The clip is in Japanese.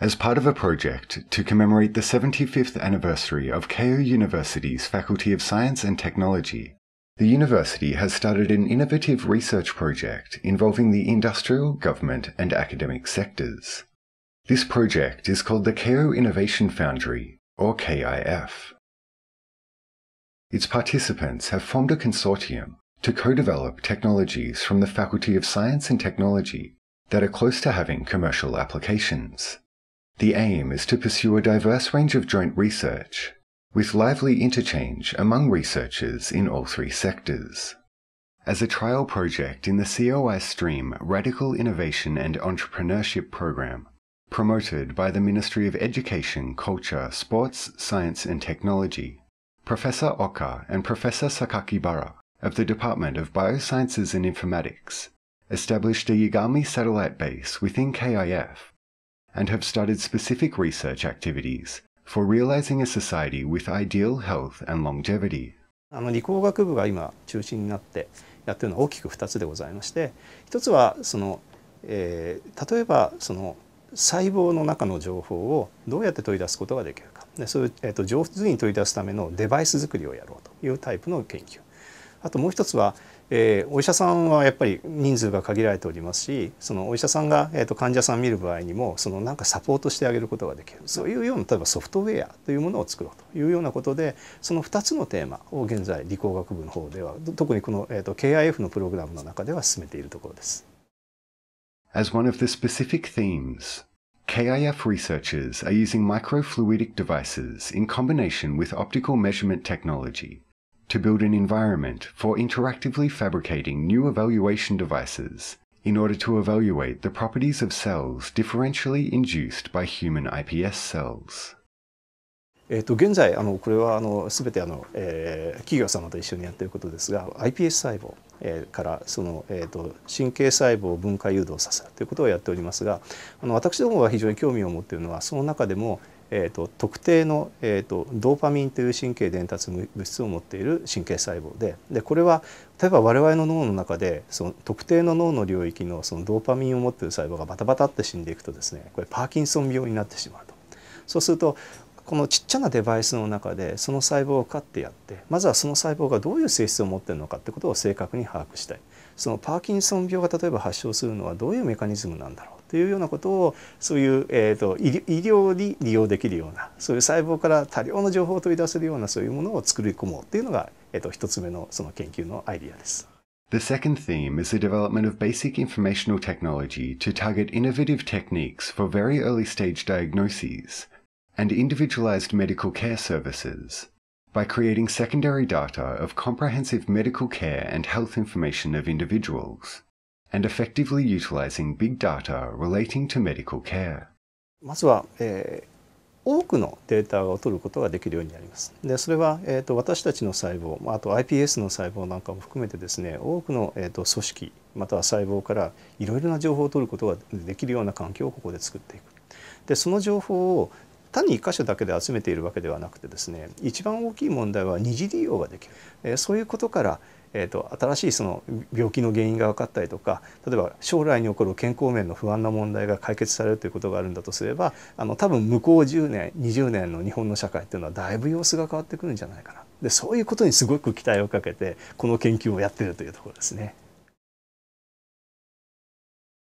as part of a project to commemorate the 75th anniversary of KO University's Faculty of Science and Technology. The university has started an innovative research project involving the industrial, government, and academic sectors. This project is called the KO Innovation Foundry, or KIF. Its participants have formed a consortium to co develop technologies from the Faculty of Science and Technology that are close to having commercial applications. The aim is to pursue a diverse range of joint research, with lively interchange among researchers in all three sectors. As a trial project in the COI STREAM Radical Innovation and Entrepreneurship Program, promoted by the Ministry of Education, Culture, Sports, Science and Technology, Professor Oka and Professor Sakakibara of the Department of Biosciences and Informatics established a Yagami satellite base within KIF and have started specific research activities for realizing a society with ideal health and longevity. あの理工学部が今中心になってやってるのは大きく2つでございまして一つはその、えー、例えばその細胞の中の情報をどうやって取り出すことができるかでそういう、えーと、と上手に取り出すためのデバイス作りをやろうというタイプの研究あともう一つは、えー、お医者さんはやっぱり人数が限られておりますしそのお医者さんが、えーと、患者さん見る場合にもそのなんかサポートしてあげることができるそういうような例えばソフトウェアというものを作ろうというようなことでその2つのテーマを現在理工学部の方では特にこの、えーと、と KIF のプログラムの中では進めているところです。As one of the specific themes KIF researchers are using microfluidic devices in combination with optical measurement technology to build an environment for interactively fabricating new evaluation devices in order to evaluate the properties of cells differentially induced by human iPS cells. えー、と現在あのこれはあの全てあの、えー、企業様と一緒にやっていることですが iPS 細胞、えー、からその、えー、と神経細胞を分化誘導させるということをやっておりますがあの私どもが非常に興味を持っているのはその中でもえーと、特定の、えーと、ドーパミンという神経伝達物質を持っている神経細胞ででこれは例えば我々の脳の中でその特定の脳の領域のそのドーパミンを持っている細胞がバタバタって死んでいくとですねこれパーキンソン病になってしまうと。そうするとこのちっちゃなデバイスの中でその細胞を飼ってやってまずはその細胞がどういう性質を持ってるのかってことを正確に把握したいそのパーキンソン病が例えば発症するのはどういうメカニズムなんだろうというようなことをそういう、えーと、医療に利用できるようなそういう細胞から多量の情報を取り出せるようなそういうものを作り込もうというのが、えーと一つ目のその研究のアイディアです。The second theme is the development of basic informational technology to target innovative techniques for very early stage diagnoses and individualized medical care services by creating secondary data of comprehensive medical care and health information of individuals. and effectively utilizing big data relating to medical care. まずは、えー、多くのデータを取ることができるようになります。でそれは、えーと、私たちの細胞あと iPS の細胞なんかも含めてですね多くの、えーと、と組織または細胞からいろいろな情報を取ることができるような環境をここで作っていく。でその情報を単に1箇所だけで集めているわけではなくてですね一番大きい問題は二次利用ができる、えー、そういうことからえーと、新しいその病気の原因が分かったりとか例えば将来に起こる健康面の不安な問題が解決されるということがあるんだとすればあの多分向こう10年20年の日本の社会っていうのはだいぶ様子が変わってくるんじゃないかなでそういうことにすごく期待をかけてこの研究をやってるというところですね。